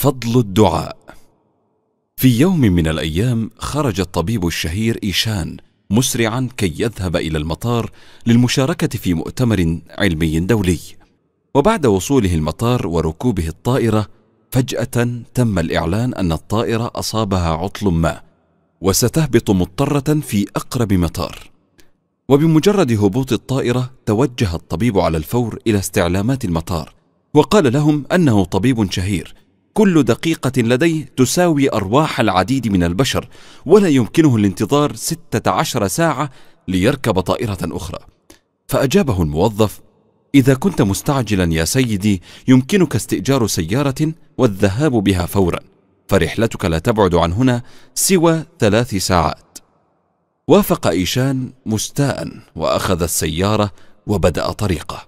فضل الدعاء في يوم من الايام خرج الطبيب الشهير ايشان مسرعا كي يذهب الى المطار للمشاركه في مؤتمر علمي دولي وبعد وصوله المطار وركوبه الطائره فجاه تم الاعلان ان الطائره اصابها عطل ما وستهبط مضطره في اقرب مطار وبمجرد هبوط الطائره توجه الطبيب على الفور الى استعلامات المطار وقال لهم انه طبيب شهير كل دقيقة لديه تساوي أرواح العديد من البشر ولا يمكنه الانتظار 16 ساعة ليركب طائرة أخرى فأجابه الموظف إذا كنت مستعجلا يا سيدي يمكنك استئجار سيارة والذهاب بها فورا فرحلتك لا تبعد عن هنا سوى ثلاث ساعات وافق إيشان مستاء وأخذ السيارة وبدأ طريقه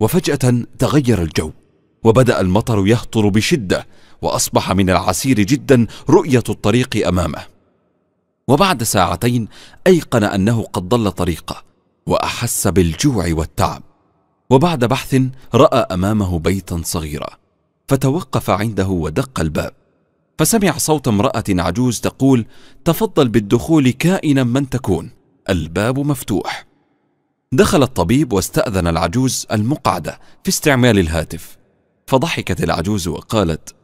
وفجأة تغير الجو وبدا المطر يهطل بشده واصبح من العسير جدا رؤيه الطريق امامه وبعد ساعتين ايقن انه قد ضل طريقه واحس بالجوع والتعب وبعد بحث راى امامه بيتا صغيرا فتوقف عنده ودق الباب فسمع صوت امراه عجوز تقول تفضل بالدخول كائنا من تكون الباب مفتوح دخل الطبيب واستاذن العجوز المقعده في استعمال الهاتف فضحكت العجوز وقالت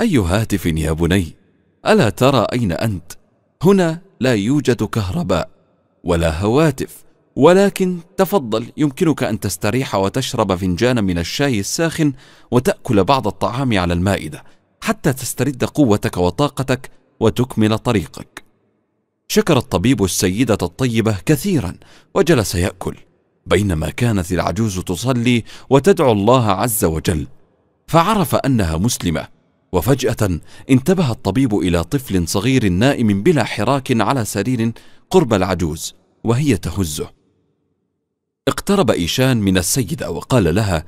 اي هاتف يا بني الا ترى اين انت هنا لا يوجد كهرباء ولا هواتف ولكن تفضل يمكنك ان تستريح وتشرب فنجانا من الشاي الساخن وتاكل بعض الطعام على المائده حتى تسترد قوتك وطاقتك وتكمل طريقك شكر الطبيب السيده الطيبه كثيرا وجلس ياكل بينما كانت العجوز تصلي وتدعو الله عز وجل فعرف انها مسلمه وفجاه انتبه الطبيب الى طفل صغير نائم بلا حراك على سرير قرب العجوز وهي تهزه اقترب ايشان من السيده وقال لها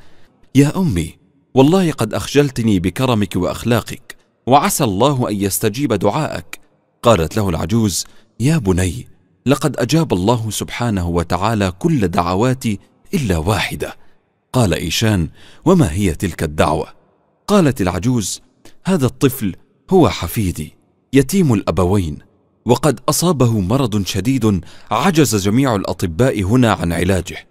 يا امي والله قد اخجلتني بكرمك واخلاقك وعسى الله ان يستجيب دعائك قالت له العجوز يا بني لقد اجاب الله سبحانه وتعالى كل دعواتي الا واحده قال ايشان وما هي تلك الدعوه قالت العجوز هذا الطفل هو حفيدي يتيم الابوين وقد اصابه مرض شديد عجز جميع الاطباء هنا عن علاجه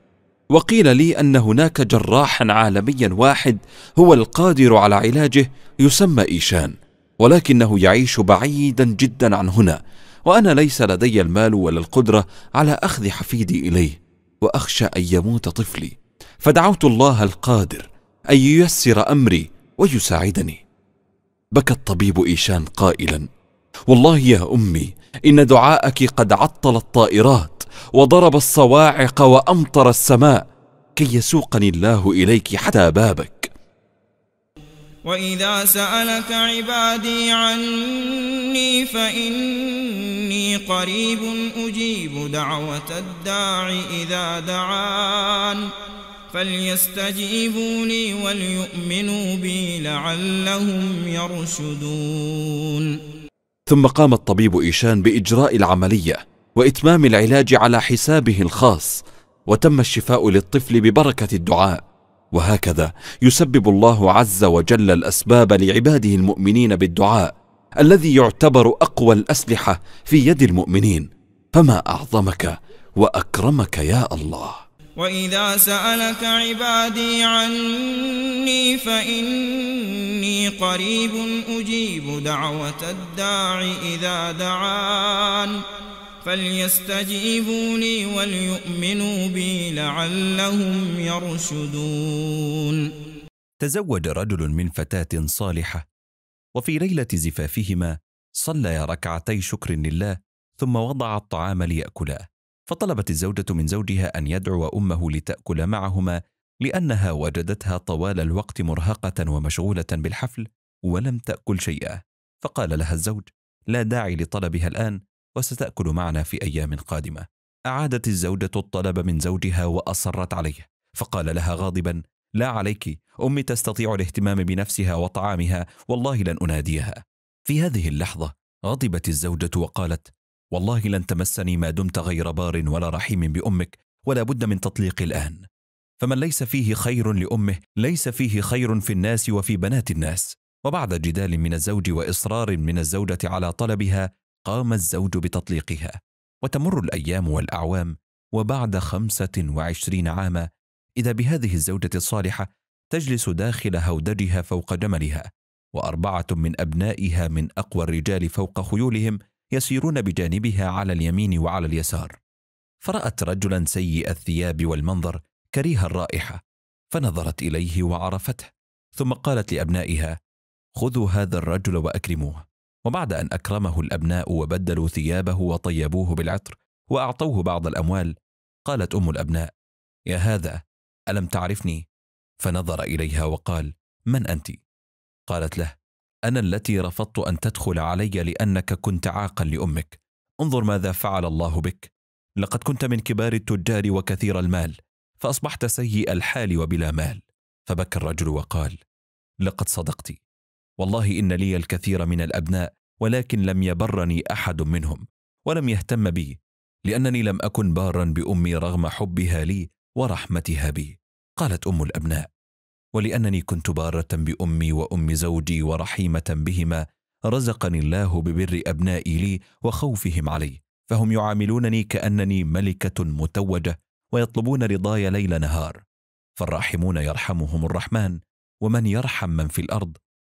وقيل لي ان هناك جراحا عالميا واحد هو القادر على علاجه يسمى ايشان ولكنه يعيش بعيدا جدا عن هنا وانا ليس لدي المال ولا القدره على اخذ حفيدي اليه واخشى ان يموت طفلي فدعوت الله القادر ان ييسر امري ويساعدني بكى الطبيب ايشان قائلا والله يا امي ان دعاءك قد عطل الطائرات وضرب الصواعق وامطر السماء كي يسوقني الله اليك حتى بابك واذا سالك عبادي عني فاني قريب اجيب دعوه الداع اذا دعان فليستجيبوا لي وليؤمنوا بي لعلهم يرشدون ثم قام الطبيب إيشان بإجراء العملية وإتمام العلاج على حسابه الخاص وتم الشفاء للطفل ببركة الدعاء وهكذا يسبب الله عز وجل الأسباب لعباده المؤمنين بالدعاء الذي يعتبر أقوى الأسلحة في يد المؤمنين فما أعظمك وأكرمك يا الله وإذا سألك عبادي عني فإني قريب أجيب دعوة الداع إذا دعان فليستجيبوا لي وليؤمنوا بي لعلهم يرشدون تزوج رجل من فتاة صالحة وفي ليلة زفافهما صليا ركعتي شكر لله ثم وضع الطعام ليأكله فطلبت الزوجة من زوجها أن يدعو أمه لتأكل معهما لأنها وجدتها طوال الوقت مرهقة ومشغولة بالحفل ولم تأكل شيئا فقال لها الزوج لا داعي لطلبها الآن وستأكل معنا في أيام قادمة أعادت الزوجة الطلب من زوجها وأصرت عليه فقال لها غاضبا لا عليك أمي تستطيع الاهتمام بنفسها وطعامها والله لن أناديها في هذه اللحظة غضبت الزوجة وقالت والله لن تمسني ما دمت غير بار ولا رحيم بأمك ولا بد من تطليق الآن فمن ليس فيه خير لأمه ليس فيه خير في الناس وفي بنات الناس وبعد جدال من الزوج وإصرار من الزوجة على طلبها قام الزوج بتطليقها وتمر الأيام والأعوام وبعد خمسة وعشرين عاما إذا بهذه الزوجة الصالحة تجلس داخل هودجها فوق جملها وأربعة من أبنائها من أقوى الرجال فوق خيولهم يسيرون بجانبها على اليمين وعلى اليسار فرأت رجلا سيء الثياب والمنظر كريه الرائحة فنظرت إليه وعرفته ثم قالت لأبنائها خذوا هذا الرجل وأكرموه وبعد أن أكرمه الأبناء وبدلوا ثيابه وطيبوه بالعطر وأعطوه بعض الأموال قالت أم الأبناء يا هذا ألم تعرفني؟ فنظر إليها وقال من أنت؟ قالت له انا التي رفضت ان تدخل علي لانك كنت عاقا لامك انظر ماذا فعل الله بك لقد كنت من كبار التجار وكثير المال فاصبحت سيء الحال وبلا مال فبكى الرجل وقال لقد صدقت والله ان لي الكثير من الابناء ولكن لم يبرني احد منهم ولم يهتم بي لانني لم اكن بارا بامي رغم حبها لي ورحمتها بي قالت ام الابناء ولانني كنت باره بامي وام زوجي ورحيمه بهما رزقني الله ببر ابنائي لي وخوفهم علي فهم يعاملونني كانني ملكه متوجه ويطلبون رضاي ليل نهار فالراحمون يرحمهم الرحمن ومن يرحم من في الارض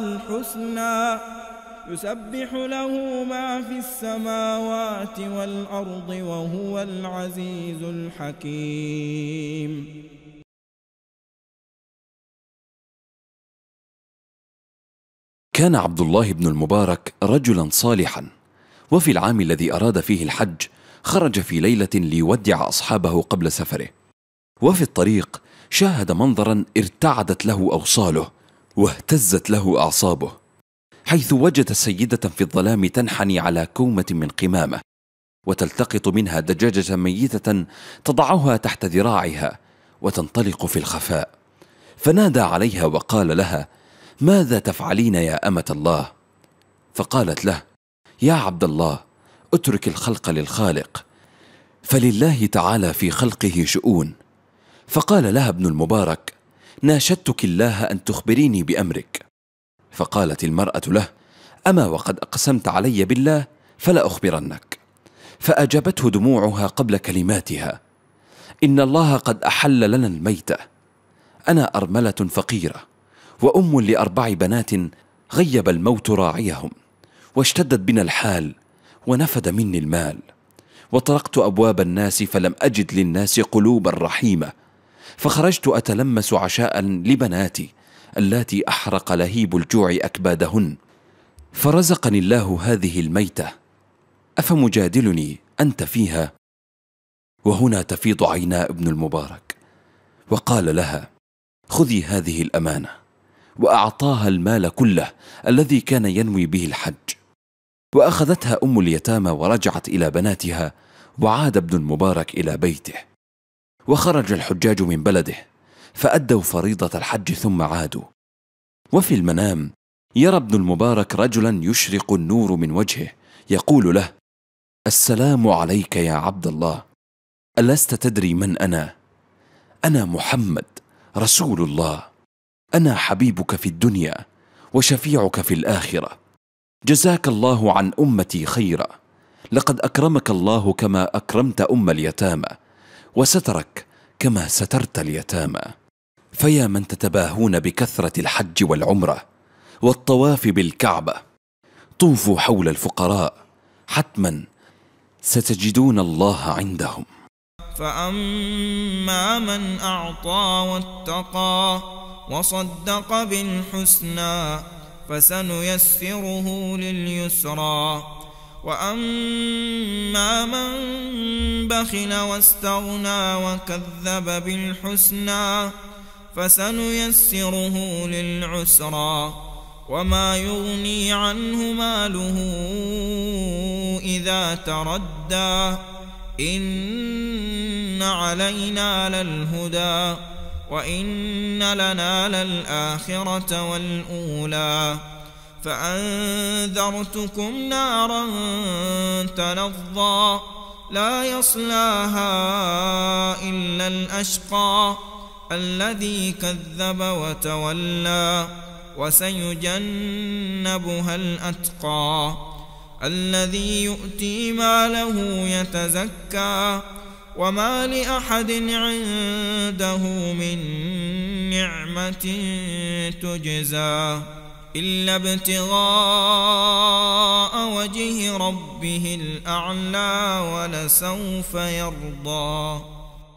الحسنى يسبح له ما في السماوات والأرض وهو العزيز الحكيم كان عبد الله بن المبارك رجلا صالحا وفي العام الذي أراد فيه الحج خرج في ليلة ليودع أصحابه قبل سفره وفي الطريق شاهد منظرا ارتعدت له أوصاله واهتزت له أعصابه حيث وجد سيدة في الظلام تنحني على كومة من قمامه وتلتقط منها دجاجة ميتة تضعها تحت ذراعها وتنطلق في الخفاء فنادى عليها وقال لها ماذا تفعلين يا أمة الله؟ فقالت له يا عبد الله اترك الخلق للخالق فلله تعالى في خلقه شؤون فقال لها ابن المبارك ناشدتك الله ان تخبريني بامرك فقالت المراه له اما وقد اقسمت علي بالله فلا اخبرنك فاجابته دموعها قبل كلماتها ان الله قد احل لنا الميته انا ارمله فقيره وام لاربع بنات غيب الموت راعيهم واشتدت بنا الحال ونفد مني المال وطرقت ابواب الناس فلم اجد للناس قلوبا رحيمه فخرجت أتلمس عشاء لبناتي اللاتي أحرق لهيب الجوع أكبادهن فرزقني الله هذه الميتة أفمجادلني أنت فيها وهنا تفيض عينا ابن المبارك وقال لها خذي هذه الأمانة وأعطاها المال كله الذي كان ينوي به الحج وأخذتها أم اليتامى ورجعت إلى بناتها وعاد ابن المبارك إلى بيته وخرج الحجاج من بلده فأدوا فريضة الحج ثم عادوا وفي المنام يرى ابن المبارك رجلا يشرق النور من وجهه يقول له السلام عليك يا عبد الله ألست تدري من أنا؟ أنا محمد رسول الله أنا حبيبك في الدنيا وشفيعك في الآخرة جزاك الله عن أمتي خيرا لقد أكرمك الله كما أكرمت أم اليتامى وسترك كما سترت اليتامى فيا من تتباهون بكثرة الحج والعمرة والطواف بالكعبة طوفوا حول الفقراء حتما ستجدون الله عندهم فأما من أعطى واتقى وصدق بالحسنى فسنيسره لليسرى وأما من بخل واستغنى وكذب بالحسنى فسنيسره للعسرى وما يغني عنه ماله إذا تردى إن علينا للهدى وإن لنا للآخرة والأولى فأنذرتكم نارا تلظى لا يصلاها إلا الأشقى الذي كذب وتولى وسيجنبها الأتقى الذي يؤتي ماله يتزكى وما لأحد عنده من نعمة تجزى إلا ابتغاء وجه ربه الأعلى ولسوف يرضى